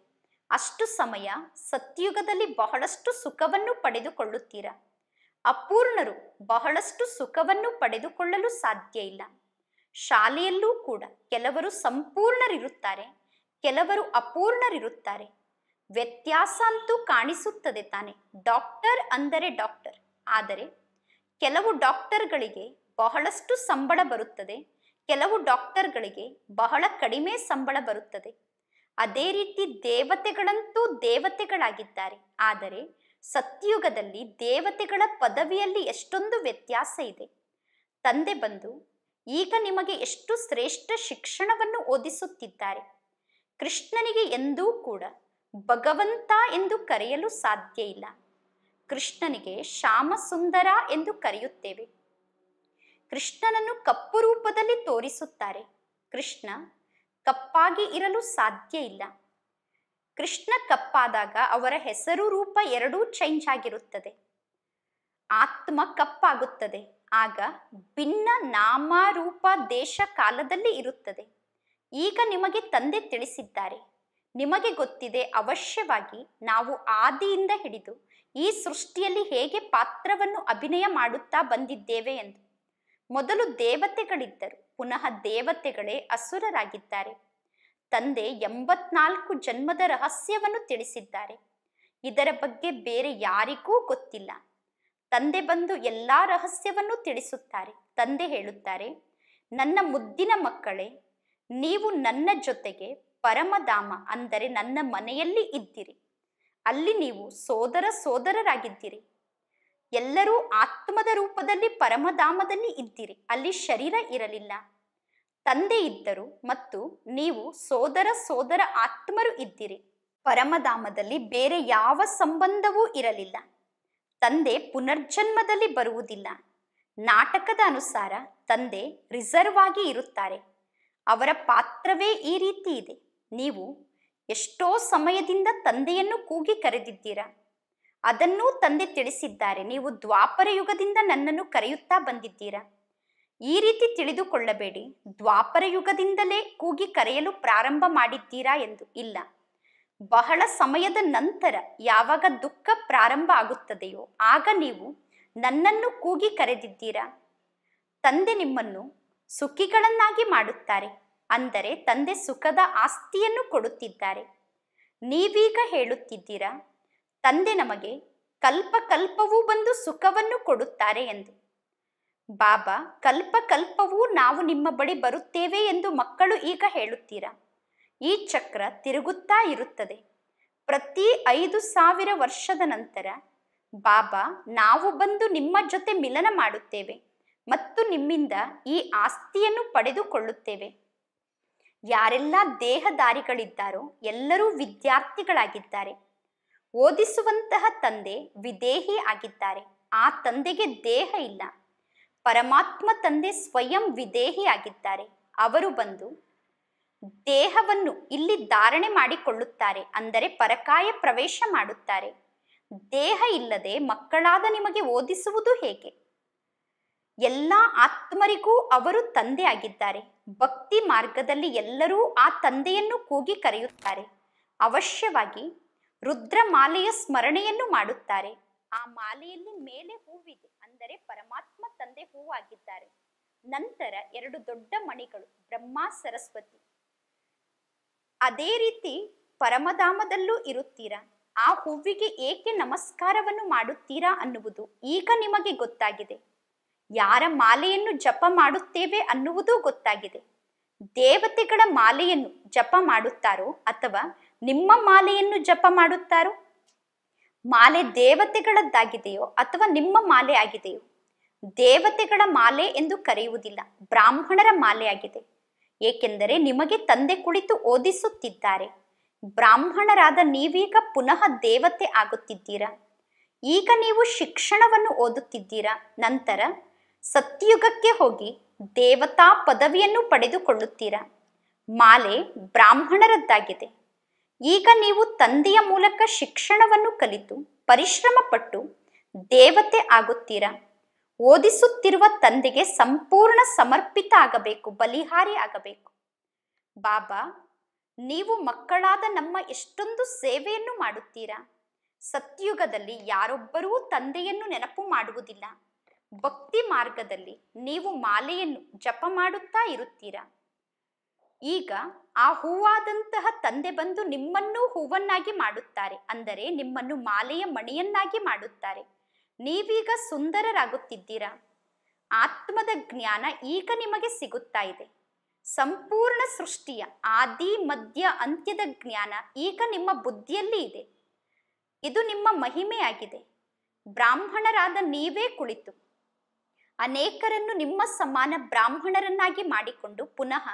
ಅಷ್ಟು ಸಮಯ ಸತ್ಯುಗದಲ್ಲಿ ಬಹಳಷ್ಟು ಸುಖವನ್ನು ಪಡೆದುಕೊಳ್ಳುತ್ತೀರಾ ಅಪೂರ್ಣರು ಬಹಳಷ್ಟು ಸುಖವನ್ನು ಪಡೆದುಕೊಳ್ಳಲು ಸಾಧ್ಯ ಇಲ್ಲ ಶಾಲೆಯಲ್ಲೂ ಕೂಡ ಕೆಲವರು ಸಂಪೂರ್ಣರಿರುತ್ತಾರೆ ಕೆಲವರು ಅಪೂರ್ಣರಿರುತ್ತಾರೆ ವ್ಯತ್ಯಾಸ ಅಂತೂ ಕಾಣಿಸುತ್ತದೆ ತಾನೆ ಡಾಕ್ಟರ್ ಅಂದರೆ ಡಾಕ್ಟರ್ ಆದರೆ ಕೆಲವು ಡಾಕ್ಟರ್ಗಳಿಗೆ ಬಹಳಷ್ಟು ಸಂಬಳ ಬರುತ್ತದೆ ಕೆಲವು ಡಾಕ್ಟರ್ಗಳಿಗೆ ಬಹಳ ಕಡಿಮೆ ಸಂಬಳ ಬರುತ್ತದೆ ಅದೇ ರೀತಿ ದೇವತೆಗಳಂತೂ ದೇವತೆಗಳಾಗಿದ್ದಾರೆ ಆದರೆ ಸತ್ಯುಗದಲ್ಲಿ ದೇವತೆಗಳ ಪದವಿಯಲ್ಲಿ ಎಷ್ಟೊಂದು ವ್ಯತ್ಯಾಸ ಇದೆ ತಂದೆ ಬಂದು ಈಗ ನಿಮಗೆ ಎಷ್ಟು ಶ್ರೇಷ್ಠ ಶಿಕ್ಷಣವನ್ನು ಓದಿಸುತ್ತಿದ್ದಾರೆ ಕೃಷ್ಣನಿಗೆ ಎಂದೂ ಕೂಡ ಭಗವಂತ ಎಂದು ಕರೆಯಲು ಸಾಧ್ಯ ಇಲ್ಲ ಕೃಷ್ಣನಿಗೆ ಶ್ಯಾಮಸುಂದರ ಎಂದು ಕರೆಯುತ್ತೇವೆ ಕೃಷ್ಣನನ್ನು ಕಪ್ಪು ರೂಪದಲ್ಲಿ ತೋರಿಸುತ್ತಾರೆ ಕೃಷ್ಣ ಕಪ್ಪಾಗಿ ಇರಲು ಸಾಧ್ಯ ಇಲ್ಲ ಕೃಷ್ಣ ಕಪ್ಪಾದಾಗ ಅವರ ಹೆಸರು ರೂಪ ಎರಡೂ ಚೇಂಜ್ ಆಗಿರುತ್ತದೆ ಆತ್ಮ ಕಪ್ಪಾಗುತ್ತದೆ ಆಗ ಭಿನ್ನ ನಾಮರೂಪ ದೇಶ ಕಾಲದಲ್ಲಿ ಇರುತ್ತದೆ ಈಗ ನಿಮಗೆ ತಂದೆ ತಿಳಿಸಿದ್ದಾರೆ ನಿಮಗೆ ಗೊತ್ತಿದೆ ಅವಶ್ಯವಾಗಿ ನಾವು ಆದಿಯಿಂದ ಹಿಡಿದು ಈ ಸೃಷ್ಟಿಯಲ್ಲಿ ಹೇಗೆ ಪಾತ್ರವನ್ನು ಅಭಿನಯ ಮಾಡುತ್ತಾ ಬಂದಿದ್ದೇವೆ ಎಂದು ಮೊದಲು ದೇವತೆಗಳಿದ್ದರು ಪುನಃ ದೇವತೆಗಳೇ ಅಸುರರಾಗಿದ್ದಾರೆ ತಂದೆ ಎಂಬತ್ನಾಲ್ಕು ಜನ್ಮದ ರಹಸ್ಯವನ್ನು ತಿಳಿಸಿದ್ದಾರೆ ಇದರ ಬಗ್ಗೆ ಬೇರೆ ಯಾರಿಗೂ ಗೊತ್ತಿಲ್ಲ ತಂದೆ ಬಂದು ಎಲ್ಲ ರಹಸ್ಯವನ್ನು ತಿಳಿಸುತ್ತಾರೆ ತಂದೆ ಹೇಳುತ್ತಾರೆ ನನ್ನ ಮುದ್ದಿನ ಮಕ್ಕಳೇ ನೀವು ನನ್ನ ಜೊತೆಗೆ ಪರಮಧಾಮ ಅಂದರೆ ನನ್ನ ಮನೆಯಲ್ಲಿ ಇದ್ದೀರಿ ಅಲ್ಲಿ ನೀವು ಸೋದರ ಸೋದರರಾಗಿದ್ದೀರಿ ಎಲ್ಲರೂ ಆತ್ಮದ ರೂಪದಲ್ಲಿ ಪರಮಧಾಮದಲ್ಲಿ ಇದ್ದೀರಿ ಅಲ್ಲಿ ಶರೀರ ಇರಲಿಲ್ಲ ತಂದೆ ಇದ್ದರು ಮತ್ತು ನೀವು ಸೋದರ ಸೋದರ ಆತ್ಮರು ಇದ್ದೀರಿ ಪರಮಧಾಮದಲ್ಲಿ ಬೇರೆ ಯಾವ ಸಂಬಂಧವೂ ಇರಲಿಲ್ಲ ತಂದೆ ಪುನರ್ಜನ್ಮದಲ್ಲಿ ಬರುವುದಿಲ್ಲ ನಾಟಕದ ಅನುಸಾರ ತಂದೆ ರಿಸರ್ವ್ ಆಗಿ ಇರುತ್ತಾರೆ ಅವರ ಪಾತ್ರವೇ ಈ ರೀತಿ ಇದೆ ನೀವು ಎಷ್ಟೋ ಸಮಯದಿಂದ ತಂದೆಯನ್ನು ಕೂಗಿ ಕರೆದಿದ್ದೀರಾ ಅದನ್ನೂ ತಂದೆ ತಿಳಿಸಿದ್ದಾರೆ ನೀವು ದ್ವಾಪರ ಯುಗದಿಂದ ನನ್ನನ್ನು ಕರೆಯುತ್ತಾ ಬಂದಿದ್ದೀರಾ ಈ ರೀತಿ ತಿಳಿದುಕೊಳ್ಳಬೇಡಿ ದ್ವಾಪರ ಯುಗದಿಂದಲೇ ಕೂಗಿ ಕರೆಯಲು ಪ್ರಾರಂಭ ಮಾಡಿದ್ದೀರಾ ಎಂದು ಇಲ್ಲ ಬಹಳ ಸಮಯದ ನಂತರ ಯಾವಾಗ ದುಃಖ ಪ್ರಾರಂಭ ಆಗುತ್ತದೆಯೋ ಆಗ ನೀವು ನನ್ನನ್ನು ಕೂಗಿ ಕರೆದಿದ್ದೀರಾ ತಂದೆ ನಿಮ್ಮನ್ನು ಸುಖಿಗಳನ್ನಾಗಿ ಮಾಡುತ್ತಾರೆ ಅಂದರೆ ತಂದೆ ಸುಖದ ಆಸ್ತಿಯನ್ನು ಕೊಡುತ್ತಿದ್ದಾರೆ ನೀವೀಗ ಹೇಳುತ್ತಿದ್ದೀರಾ ತಂದೆ ನಮಗೆ ಕಲ್ಪ ಕಲ್ಪವೂ ಬಂದು ಸುಖವನ್ನು ಕೊಡುತ್ತಾರೆ ಎಂದು ಬಾಬಾ ಕಲ್ಪ ಕಲ್ಪವೂ ನಾವು ನಿಮ್ಮ ಬಳಿ ಬರುತ್ತೇವೆ ಎಂದು ಮಕ್ಕಳು ಈಗ ಹೇಳುತ್ತೀರಾ ಈ ಚಕ್ರ ತಿರುಗುತ್ತಾ ಇರುತ್ತದೆ ಪ್ರತಿ ಐದು ಸಾವಿರ ವರ್ಷದ ನಂತರ ಬಾಬಾ ನಾವು ಬಂದು ನಿಮ್ಮ ಜೊತೆ ಮಿಲನ ಮಾಡುತ್ತೇವೆ ಮತ್ತು ನಿಮ್ಮಿಂದ ಈ ಆಸ್ತಿಯನ್ನು ಪಡೆದುಕೊಳ್ಳುತ್ತೇವೆ ಯಾರೆಲ್ಲ ದೇಹದಾರಿಗಳಿದ್ದಾರೋ ಎಲ್ಲರೂ ವಿದ್ಯಾರ್ಥಿಗಳಾಗಿದ್ದಾರೆ ಓದಿಸುವಂತಹ ತಂದೆ ವಿದೇಹಿ ಆಗಿದ್ದಾರೆ ಆ ತಂದೆಗೆ ದೇಹ ಇಲ್ಲ ಪರಮಾತ್ಮ ತಂದೆ ಸ್ವಯಂ ವಿದೇಹಿ ಆಗಿದ್ದಾರೆ ಅವರು ಬಂದು ದೇಹವನ್ನು ಇಲ್ಲಿ ಧಾರಣೆ ಮಾಡಿಕೊಳ್ಳುತ್ತಾರೆ ಅಂದರೆ ಪರಕಾಯ ಪ್ರವೇಶ ಮಾಡುತ್ತಾರೆ ದೇಹ ಇಲ್ಲದೆ ಮಕ್ಕಳಾದ ನಿಮಗೆ ಓದಿಸುವುದು ಹೇಗೆ ಎಲ್ಲ ಆತ್ಮರಿಗೂ ಅವರು ತಂದೆ ಆಗಿದ್ದಾರೆ ಭಕ್ತಿ ಮಾರ್ಗದಲ್ಲಿ ಎಲ್ಲರೂ ಆ ತಂದೆಯನ್ನು ಕೂಗಿ ಕರೆಯುತ್ತಾರೆ ಅವಶ್ಯವಾಗಿ ರುದ್ರ ಮಾಲೆಯ ಸ್ಮರಣೆಯನ್ನು ಮಾಡುತ್ತಾರೆ ಆ ಮಾಲೆಯಲ್ಲಿ ಮೇಲೆ ಹೂವಿದೆ ಅಂದರೆ ಪರಮಾತ್ಮ ತಂದೆ ಹೂವಾಗಿದ್ದಾರೆ ನಂತರ ಎರಡು ದೊಡ್ಡ ಮಣಿಗಳು ಬ್ರಹ್ಮ ಸರಸ್ವತಿ ಅದೇ ರೀತಿ ಪರಮಧಾಮದಲ್ಲೂ ಇರುತ್ತೀರಾ ಆ ಹೂವಿಗೆ ಏಕೆ ನಮಸ್ಕಾರವನ್ನು ಮಾಡುತ್ತೀರಾ ಅನ್ನುವುದು ಈಗ ನಿಮಗೆ ಗೊತ್ತಾಗಿದೆ ಯಾರ ಮಾಲೆಯನ್ನು ಜಪ ಮಾಡುತ್ತೇವೆ ಅನ್ನುವುದೂ ಗೊತ್ತಾಗಿದೆ ದೇವತೆಗಳ ಮಾಲೆಯನ್ನು ಜಪ ಮಾಡುತ್ತಾರೋ ಅಥವಾ ನಿಮ್ಮ ಮಾಲೆಯನ್ನು ಜಪ ಮಾಡುತ್ತಾರೋ ಮಾಲೆ ದೇವತೆಗಳದ್ದಾಗಿದೆಯೋ ಅಥವಾ ನಿಮ್ಮ ಮಾಲೆ ಆಗಿದೆಯೋ ದೇವತೆಗಳ ಮಾಲೆ ಎಂದು ಕರೆಯುವುದಿಲ್ಲ ಬ್ರಾಹ್ಮಣರ ಮಾಲೆಯಾಗಿದೆ ಏಕೆಂದರೆ ನಿಮಗೆ ತಂದೆ ಕುಳಿತು ಓದಿಸುತ್ತಿದ್ದಾರೆ ಬ್ರಾಹ್ಮಣರಾದ ನೀವೀಗ ಪುನಃ ದೇವತೆ ಆಗುತ್ತಿದ್ದೀರಾ ಈಗ ನೀವು ಶಿಕ್ಷಣವನ್ನು ಓದುತ್ತಿದ್ದೀರಾ ನಂತರ ಸತ್ಯುಗಕ್ಕೆ ಹೋಗಿ ದೇವತಾ ಪದವಿಯನ್ನು ಪಡೆದುಕೊಳ್ಳುತ್ತೀರಾ ಮಾಲೆ ಬ್ರಾಹ್ಮಣರದ್ದಾಗಿದೆ ಈಗ ನೀವು ತಂದೆಯ ಮೂಲಕ ಶಿಕ್ಷಣವನ್ನು ಕಲಿತು ಪರಿಶ್ರಮ ಪಟ್ಟು ದೇವತೆ ಆಗುತ್ತೀರಾ ಓದಿಸುತ್ತಿರುವ ತಂದೆಗೆ ಸಂಪೂರ್ಣ ಸಮರ್ಪಿತ ಆಗಬೇಕು ಬಲಿಹಾರಿ ಆಗಬೇಕು ಬಾಬಾ ನೀವು ಮಕ್ಕಳಾದ ನಮ್ಮ ಎಷ್ಟೊಂದು ಸೇವೆಯನ್ನು ಮಾಡುತ್ತೀರಾ ಸತ್ಯುಗದಲ್ಲಿ ಯಾರೊಬ್ಬರೂ ತಂದೆಯನ್ನು ನೆನಪು ಮಾಡುವುದಿಲ್ಲ ಭಕ್ತಿ ಮಾರ್ಗದಲ್ಲಿ ನೀವು ಮಾಲೆಯನ್ನು ಜಪ ಮಾಡುತ್ತಾ ಇರುತ್ತೀರಾ ಈಗ ಆ ಹೂವಾದಂತಹ ತಂದೆ ಬಂದು ನಿಮ್ಮನ್ನು ಹೂವನ್ನಾಗಿ ಮಾಡುತ್ತಾರೆ ಅಂದರೆ ನಿಮ್ಮನ್ನು ಮಾಲೆಯ ಮಣಿಯನ್ನಾಗಿ ಮಾಡುತ್ತಾರೆ ನೀವೀಗ ಸುಂದರರಾಗುತ್ತಿದ್ದೀರಾ ಆತ್ಮದ ಜ್ಞಾನ ಈಗ ನಿಮಗೆ ಸಿಗುತ್ತಾ ಇದೆ ಸಂಪೂರ್ಣ ಸೃಷ್ಟಿಯ ಆದಿ ಮಧ್ಯ ಅಂತ್ಯದ ಜ್ಞಾನ ಈಗ ನಿಮ್ಮ ಬುದ್ಧಿಯಲ್ಲಿ ಇದೆ ಇದು ನಿಮ್ಮ ಮಹಿಮೆಯಾಗಿದೆ ಬ್ರಾಹ್ಮಣರಾದ ನೀವೇ ಕುಳಿತು ಅನೇಕರನ್ನು ನಿಮ್ಮ ಸಮಾನ ಬ್ರಾಹ್ಮಣರನ್ನಾಗಿ ಮಾಡಿಕೊಂಡು ಪುನಃ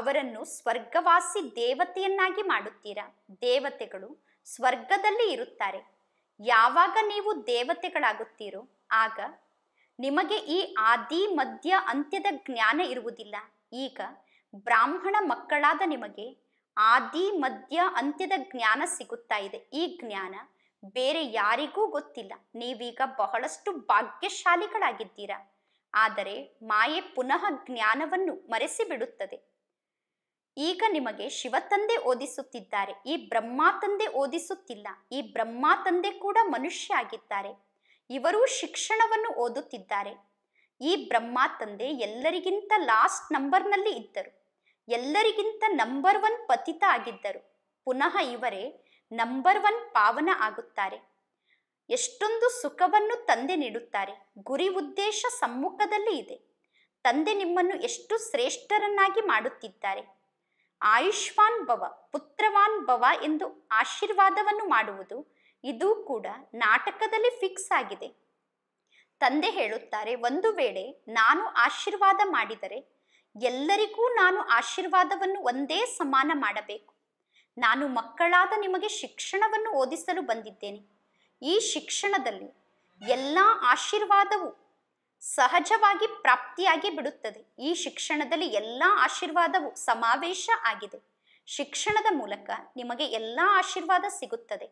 ಅವರನ್ನು ಸ್ವರ್ಗವಾಸಿ ದೇವತೆಯನ್ನಾಗಿ ಮಾಡುತ್ತೀರಾ ದೇವತೆಗಳು ಸ್ವರ್ಗದಲ್ಲಿ ಇರುತ್ತಾರೆ ಯಾವಾಗ ನೀವು ದೇವತೆಗಳಾಗುತ್ತೀರೋ ಆಗ ನಿಮಗೆ ಈ ಆದಿ ಮಧ್ಯ ಅಂತ್ಯದ ಜ್ಞಾನ ಇರುವುದಿಲ್ಲ ಈಗ ಬ್ರಾಹ್ಮಣ ಮಕ್ಕಳಾದ ನಿಮಗೆ ಆದಿ ಮಧ್ಯ ಅಂತ್ಯದ ಜ್ಞಾನ ಸಿಗುತ್ತಾ ಇದೆ ಈ ಜ್ಞಾನ ಬೇರೆ ಯಾರಿಗೂ ಗೊತ್ತಿಲ್ಲ ನೀವೀಗ ಬಹಳಷ್ಟು ಭಾಗ್ಯಶಾಲಿಗಳಾಗಿದ್ದೀರಾ ಆದರೆ ಮಾಯೆ ಪುನಃ ಜ್ಞಾನವನ್ನು ಮರೆಸಿ ಬಿಡುತ್ತದೆ ಈಗ ನಿಮಗೆ ಶಿವ ತಂದೆ ಓದಿಸುತ್ತಿದ್ದಾರೆ ಈ ಬ್ರಹ್ಮಾ ತಂದೆ ಓದಿಸುತ್ತಿಲ್ಲ ಈ ಬ್ರಹ್ಮ ತಂದೆ ಕೂಡ ಮನುಷ್ಯ ಆಗಿದ್ದಾರೆ ಇವರೂ ಶಿಕ್ಷಣವನ್ನು ಓದುತ್ತಿದ್ದಾರೆ ಈ ಬ್ರಹ್ಮ ತಂದೆ ಎಲ್ಲರಿಗಿಂತ ಲಾಸ್ಟ್ ನಂಬರ್ನಲ್ಲಿ ಇದ್ದರು ಎಲ್ಲರಿಗಿಂತ ನಂಬರ್ ಒನ್ ಪತಿತ ಆಗಿದ್ದರು ಪುನಃ ಇವರೇ ನಂಬರ್ ಒನ್ ಪಾವನ ಆಗುತ್ತಾರೆ ಎಷ್ಟೊಂದು ಸುಖವನ್ನು ತಂದೆ ನೀಡುತ್ತಾರೆ ಗುರಿ ಉದ್ದೇಶ ಸಮ್ಮುಖದಲ್ಲಿ ಇದೆ ತಂದೆ ನಿಮ್ಮನ್ನು ಎಷ್ಟು ಶ್ರೇಷ್ಠರನ್ನಾಗಿ ಮಾಡುತ್ತಿದ್ದಾರೆ ಆಯುಷ್ಮಾನ್ ಭವ ಪುತ್ರವಾನ್ ಭವ ಎಂದು ಆಶೀರ್ವಾದವನ್ನು ಮಾಡುವುದು ಇದು ಕೂಡ ನಾಟಕದಲ್ಲಿ ಫಿಕ್ಸ್ ಆಗಿದೆ ತಂದೆ ಹೇಳುತ್ತಾರೆ ಒಂದು ವೇಳೆ ನಾನು ಆಶೀರ್ವಾದ ಮಾಡಿದರೆ ಎಲ್ಲರಿಗೂ ನಾನು ಆಶೀರ್ವಾದವನ್ನು ಒಂದೇ ಸಮಾನ ಮಾಡಬೇಕು ನಾನು ಮಕ್ಕಳಾದ ನಿಮಗೆ ಶಿಕ್ಷಣವನ್ನು ಓದಿಸಲು ಬಂದಿದ್ದೇನೆ ಈ ಶಿಕ್ಷಣದಲ್ಲಿ ಎಲ್ಲ ಆಶೀರ್ವಾದವು ಸಹಜವಾಗಿ ಪ್ರಾಪ್ತಿಯಾಗಿ ಬಿಡುತ್ತದೆ ಈ ಶಿಕ್ಷಣದಲ್ಲಿ ಎಲ್ಲ ಆಶೀರ್ವಾದವು ಸಮಾವೇಶ ಆಗಿದೆ ಶಿಕ್ಷಣದ ಮೂಲಕ ನಿಮಗೆ ಎಲ್ಲ ಆಶೀರ್ವಾದ ಸಿಗುತ್ತದೆ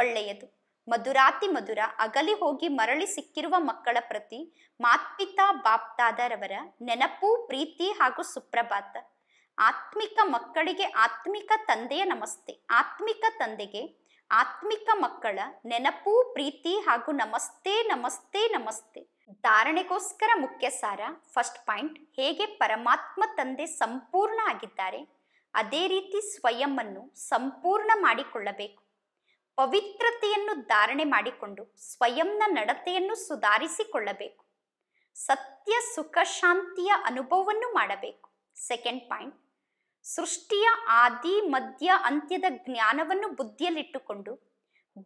ಒಳ್ಳೆಯದು ಮಧುರಾತಿ ಮಧುರ ಅಗಲಿ ಹೋಗಿ ಮರಳಿ ಸಿಕ್ಕಿರುವ ಮಕ್ಕಳ ಪ್ರತಿ ಮಾತ್ಪಿತಾ ಬಾಪ್ತಾದರವರ ನೆನಪು ಪ್ರೀತಿ ಹಾಗೂ ಸುಪ್ರಭಾತ ಆತ್ಮಿಕ ಮಕ್ಕಳಿಗೆ ಆತ್ಮಿಕ ತಂದೆಯ ನಮಸ್ತೆ ಆತ್ಮಿಕ ತಂದೆಗೆ ಆತ್ಮಿಕ ಮಕ್ಕಳ ನೆನಪು ಪ್ರೀತಿ ಹಾಗೂ ನಮಸ್ತೆ ನಮಸ್ತೆ ನಮಸ್ತೆ ಧಾರಣೆಗೋಸ್ಕರ ಮುಖ್ಯ ಸಾರ ಫಸ್ಟ್ ಪಾಯಿಂಟ್ ಹೇಗೆ ಪರಮಾತ್ಮ ತಂದೆ ಸಂಪೂರ್ಣ ಆಗಿದ್ದಾರೆ ಅದೇ ರೀತಿ ಸ್ವಯಂ ಸಂಪೂರ್ಣ ಮಾಡಿಕೊಳ್ಳಬೇಕು ಪವಿತ್ರತೆಯನ್ನು ಧಾರಣೆ ಮಾಡಿಕೊಂಡು ಸ್ವಯಂನ ನಡತೆಯನ್ನು ಸುಧಾರಿಸಿಕೊಳ್ಳಬೇಕು ಸತ್ಯ ಸುಖ ಶಾಂತಿಯ ಅನುಭವವನ್ನು ಮಾಡಬೇಕು ಸೆಕೆಂಡ್ ಪಾಯಿಂಟ್ ಸೃಷ್ಟಿಯ ಆದಿ ಮಧ್ಯ ಅಂತ್ಯದ ಜ್ಞಾನವನ್ನು ಬುದ್ಧಿಯಲ್ಲಿಟ್ಟುಕೊಂಡು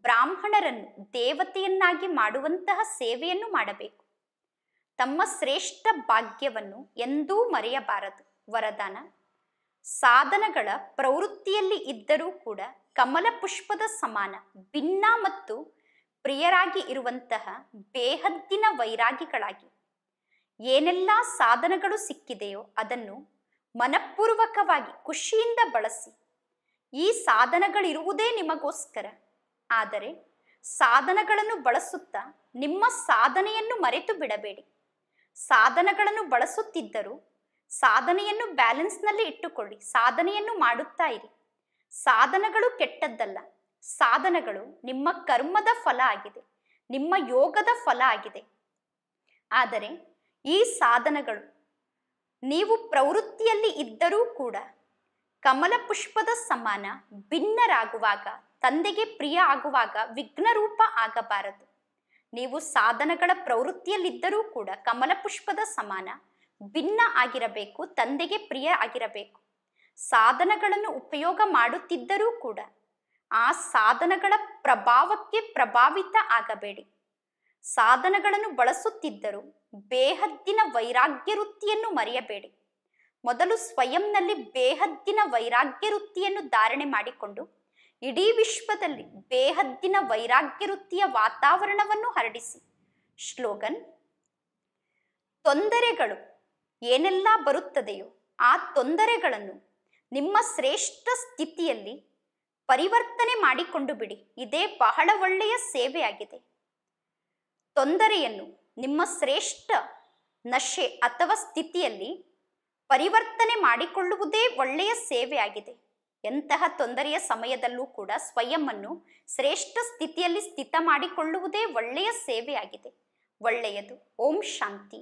ಬ್ರಾಹ್ಮಣರನ್ನು ದೇವತೆಯನ್ನಾಗಿ ಮಾಡುವಂತಹ ಸೇವೆಯನ್ನು ಮಾಡಬೇಕು ತಮ್ಮ ಶ್ರೇಷ್ಠ ಭಾಗ್ಯವನ್ನು ಎಂದೂ ಮರೆಯಬಾರದು ವರದಾನ ಸಾಧನಗಳ ಪ್ರವೃತ್ತಿಯಲ್ಲಿ ಇದ್ದರೂ ಕೂಡ ಕಮಲ ಪುಷ್ಪದ ಸಮಾನ ಭಿನ್ನ ಮತ್ತು ಪ್ರಿಯರಾಗಿ ಇರುವಂತಹ ಬೇಹದ್ದಿನ ವೈರಾಗಿಗಳಾಗಿ ಏನೆಲ್ಲ ಸಾಧನಗಳು ಸಿಕ್ಕಿದೆಯೋ ಅದನ್ನು ಮನಪೂರ್ವಕವಾಗಿ ಖುಷಿಯಿಂದ ಬಳಸಿ ಈ ಸಾಧನಗಳಿರುವುದೇ ನಿಮಗೋಸ್ಕರ ಆದರೆ ಸಾಧನಗಳನ್ನು ಬಳಸುತ್ತಾ ನಿಮ್ಮ ಸಾಧನೆಯನ್ನು ಮರೆತು ಬಿಡಬೇಡಿ ಸಾಧನಗಳನ್ನು ಬಳಸುತ್ತಿದ್ದರೂ ಸಾಧನೆಯನ್ನು ಬ್ಯಾಲೆನ್ಸ್ನಲ್ಲಿ ಇಟ್ಟುಕೊಳ್ಳಿ ಸಾಧನೆಯನ್ನು ಮಾಡುತ್ತಾ ಇರಿ ಸಾಧನಗಳು ಕೆಟ್ಟದ್ದಲ್ಲ ಸಾಧನಗಳು ನಿಮ್ಮ ಕರ್ಮದ ಫಲ ಆಗಿದೆ ನಿಮ್ಮ ಯೋಗದ ಫಲ ಆಗಿದೆ ಆದರೆ ಈ ಸಾಧನಗಳು ನೀವು ಪ್ರವೃತ್ತಿಯಲ್ಲಿ ಇದ್ದರೂ ಕೂಡ ಕಮಲ ಪುಷ್ಪದ ಸಮಾನ ಭಿನ್ನರಾಗುವಾಗ ತಂದೆಗೆ ಪ್ರಿಯ ಆಗುವಾಗ ವಿಘ್ನರೂಪ ಆಗಬಾರದು ನೀವು ಸಾಧನಗಳ ಪ್ರವೃತ್ತಿಯಲ್ಲಿದ್ದರೂ ಕೂಡ ಕಮಲ ಪುಷ್ಪದ ಸಮಾನ ಭಿನ್ನ ಆಗಿರಬೇಕು ತಂದೆಗೆ ಪ್ರಿಯ ಆಗಿರಬೇಕು ಸಾಧನಗಳನ್ನು ಉಪಯೋಗ ಮಾಡುತ್ತಿದ್ದರೂ ಕೂಡ ಆ ಸಾಧನಗಳ ಪ್ರಭಾವಕ್ಕೆ ಪ್ರಭಾವಿತ ಆಗಬೇಡಿ ಸಾಧನಗಳನ್ನು ಬಳಸುತ್ತಿದ್ದರೂ ಬೇಹದ್ದಿನ ವೈರಾಗ್ಯ ವೃತ್ತಿಯನ್ನು ಮರೆಯಬೇಡಿ ಮೊದಲು ಸ್ವಯಂನಲ್ಲಿ ಬೇಹದ್ದಿನ ವೈರಾಗ್ಯ ವೃತ್ತಿಯನ್ನು ಧಾರಣೆ ಮಾಡಿಕೊಂಡು ಇಡೀ ವಿಶ್ವದಲ್ಲಿ ಬೇಹದ್ದಿನ ವೈರಾಗ್ಯ ವೃತ್ತಿಯ ವಾತಾವರಣವನ್ನು ಹರಡಿಸಿ ಶ್ಲೋಗನ್ ತೊಂದರೆಗಳು ಏನೆಲ್ಲ ಬರುತ್ತದೆಯೋ ಆ ತೊಂದರೆಗಳನ್ನು ನಿಮ್ಮ ಶ್ರೇಷ್ಠ ಸ್ಥಿತಿಯಲ್ಲಿ ಪರಿವರ್ತನೆ ಮಾಡಿಕೊಂಡು ಬಿಡಿ ಇದೇ ಬಹಳ ಒಳ್ಳೆಯ ಸೇವೆಯಾಗಿದೆ ತೊಂದರೆಯನ್ನು ನಿಮ್ಮ ಶ್ರೇಷ್ಠ ನಶೆ ಅಥವಾ ಸ್ಥಿತಿಯಲ್ಲಿ ಪರಿವರ್ತನೆ ಮಾಡಿಕೊಳ್ಳುವುದೇ ಒಳ್ಳೆಯ ಸೇವೆಯಾಗಿದೆ ಎಂತಹ ತೊಂದರೆಯ ಸಮಯದಲ್ಲೂ ಕೂಡ ಸ್ವಯಮ್ಮನ್ನು ಶ್ರೇಷ್ಠ ಸ್ಥಿತಿಯಲ್ಲಿ ಸ್ಥಿತ ಮಾಡಿಕೊಳ್ಳುವುದೇ ಒಳ್ಳೆಯ ಸೇವೆಯಾಗಿದೆ ಒಳ್ಳೆಯದು ಓಂ ಶಾಂತಿ